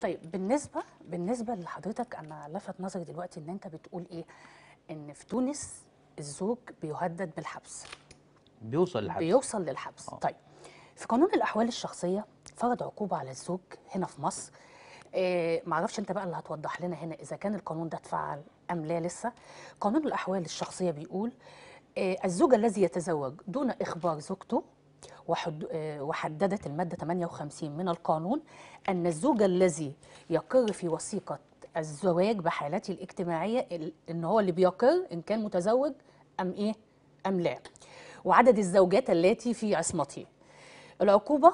طيب بالنسبه بالنسبه لحضرتك انا لفت نظري دلوقتي ان انت بتقول ايه ان في تونس الزوج بيهدد بالحبس بيوصل للحبس بيوصل للحبس أوه. طيب في قانون الاحوال الشخصيه فرض عقوبه على الزوج هنا في مصر إيه معرفش انت بقى اللي هتوضح لنا هنا اذا كان القانون ده اتفعل ام لا لسه قانون الاحوال الشخصيه بيقول إيه الزوج الذي يتزوج دون اخبار زوجته آه، وحددت المادة 58 من القانون أن الزوج الذي يقر في وثيقة الزواج بحالته الاجتماعية إن هو اللي بيقر إن كان متزوج أم إيه أم لا وعدد الزوجات التي في عصمته العقوبة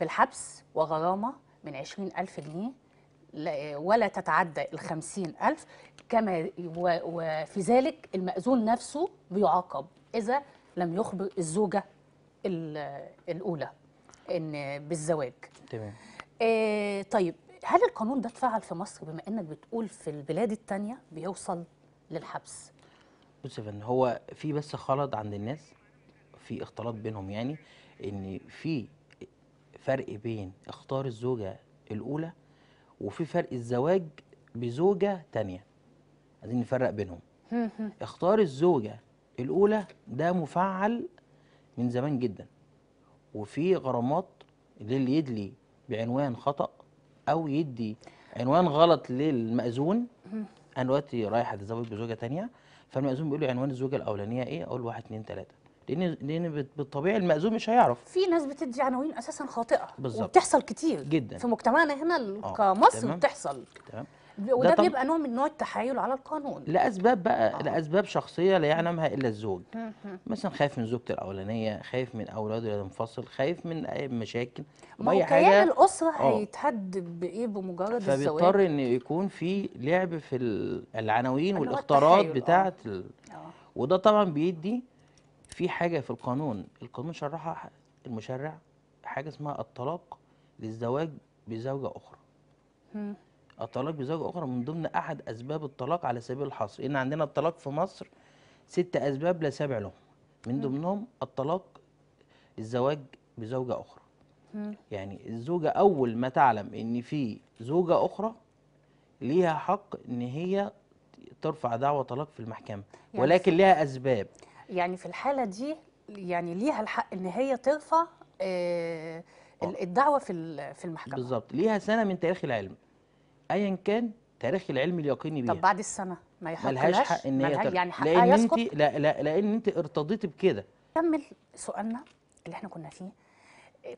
بالحبس وغرامة من 20000 جنيه ولا تتعدى ال 50000 كما وفي ذلك المأذون نفسه بيعاقب إذا لم يخبر الزوجة الاولى ان بالزواج تمام آه طيب هل القانون ده اتفعل في مصر بما انك بتقول في البلاد الثانيه بيوصل للحبس بص يا هو في بس خلط عند الناس في اختلاط بينهم يعني ان في فرق بين اختار الزوجه الاولى وفي فرق الزواج بزوجه ثانيه عايزين نفرق بينهم اختار الزوجه الاولى ده مفعل من زمان جدا وفي غرامات للي يدلي بعنوان خطأ أو يدي عنوان غلط للمأذون أنا دلوقتي رايح أتزوج بزوجة تانية فالمأذون بيقول لي عنوان الزوجة الأولانية إيه؟ أقول له 1 2 3 لأن لأن بالطبيعي المأذون مش هيعرف في ناس بتدي عناوين أساسا خاطئة بالظبط وبتحصل كتير جدا في مجتمعنا هنا آه، كمصر بتحصل تمام وده طب... بيبقى نوع من نوع التحايل على القانون لاسباب بقى آه. لاسباب شخصيه لا يعلمها الا الزوج مثلا خايف من زوجته الاولانيه خايف من اولاده اللي تنفصل خايف من اي مشاكل ما هو كيان الاسره آه. هيتحد بايه بمجرد الزواج فبيضطر ان يكون في لعب في العناوين والاختيارات آه. بتاعه ال... آه. وده طبعا بيدي في حاجه في القانون القانون شرحها المشرع حاجه اسمها الطلاق للزواج بزوجه اخرى الطلاق بزوجة أخرى من ضمن أحد أسباب الطلاق على سبيل الحصر إن عندنا الطلاق في مصر ست أسباب لا سابع لهم من ضمنهم الطلاق الزواج بزوجة أخرى يعني الزوجة أول ما تعلم إن في زوجة أخرى ليها حق إن هي ترفع دعوة طلاق في المحكمة يعني ولكن لها أسباب يعني في الحالة دي يعني ليها الحق إن هي ترفع آه، آه. الدعوة في في المحكمة بالظبط ليها سنة من تاريخ العلم ايا كان تاريخ العلم اليقيني بيها طب بعد السنه ما يحقلهاش ملهاش حق ان هي يعني حقها لان يسقط؟ انت لا لا لان انت ارتضيتي بكده كمل سؤالنا اللي احنا كنا فيه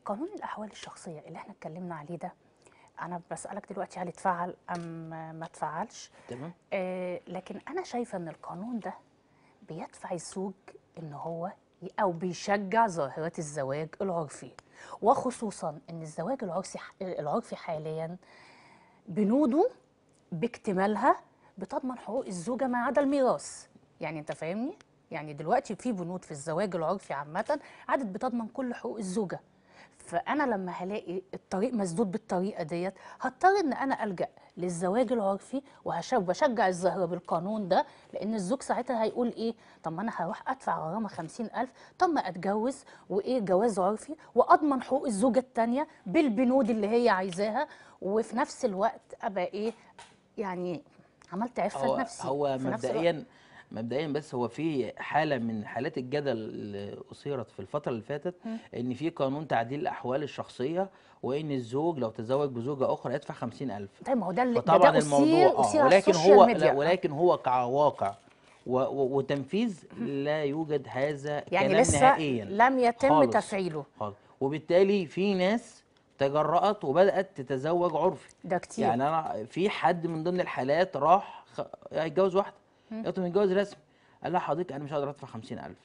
قانون الاحوال الشخصيه اللي احنا اتكلمنا عليه ده انا بسالك دلوقتي هل اتفعل ام ما اتفعلش تمام آه لكن انا شايفه ان القانون ده بيدفع الزوج ان هو او بيشجع ظاهره الزواج العرفي وخصوصا ان الزواج العرفي العرفي حاليا بنوده باكتمالها بتضمن حقوق الزوجه ما عدا الميراث يعني انت فاهمني يعني دلوقتي في بنود في الزواج العرفي عامه عدد بتضمن كل حقوق الزوجه فانا لما هلاقي الطريق مسدود بالطريقه ديت هضطر ان انا الجا للزواج العرفي وبشجع الزهره بالقانون ده لان الزوج ساعتها هيقول ايه طب ما انا هروح ادفع غرامه 50000 طب ما اتجوز وايه جواز عرفي واضمن حقوق الزوجه الثانيه بالبنود اللي هي عايزاها وفي نفس الوقت ابقى ايه يعني عملت عفه لنفسي هو مبدئيا مبدئيا بس هو في حاله من حالات الجدل اللي اثيرت في الفتره اللي فاتت ان في قانون تعديل الاحوال الشخصيه وان الزوج لو تزوج بزوجه اخرى يدفع 50000 طيب ما هو ده اللي طبعا الموضوع أصير آه، ولكن هو ميديا. ولكن هو كواقع وتنفيذ لا يوجد هذا يعني كلام لسه نهائيا لم يتم خالص تفعيله خالص وبالتالي في ناس تجرأت وبدأت تتزوج عرفي ده كتير يعني أنا في حد من ضمن الحالات راح هيتجوز واحدة يطلب من جواز رسم قال لها حضرتك انا مش هقدر ادفع 50000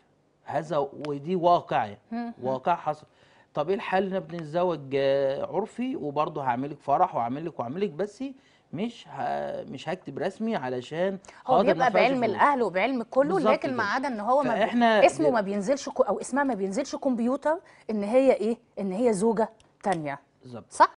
هذا ودي واقع واقع حصل طب ايه الحل ان بنتزوج آه، عرفي وبرضه هعمل لك فرح وهعمل لك وهعمل لك بس مش ها مش هكتب رسمي علشان هو بيبقى بعلم الاهل وبعلم كله لكن ما عدا ان هو ما بي... اسمه ما بينزلش او اسمها ما بينزلش كمبيوتر ان هي ايه ان هي زوجه ثانيه بالظبط صح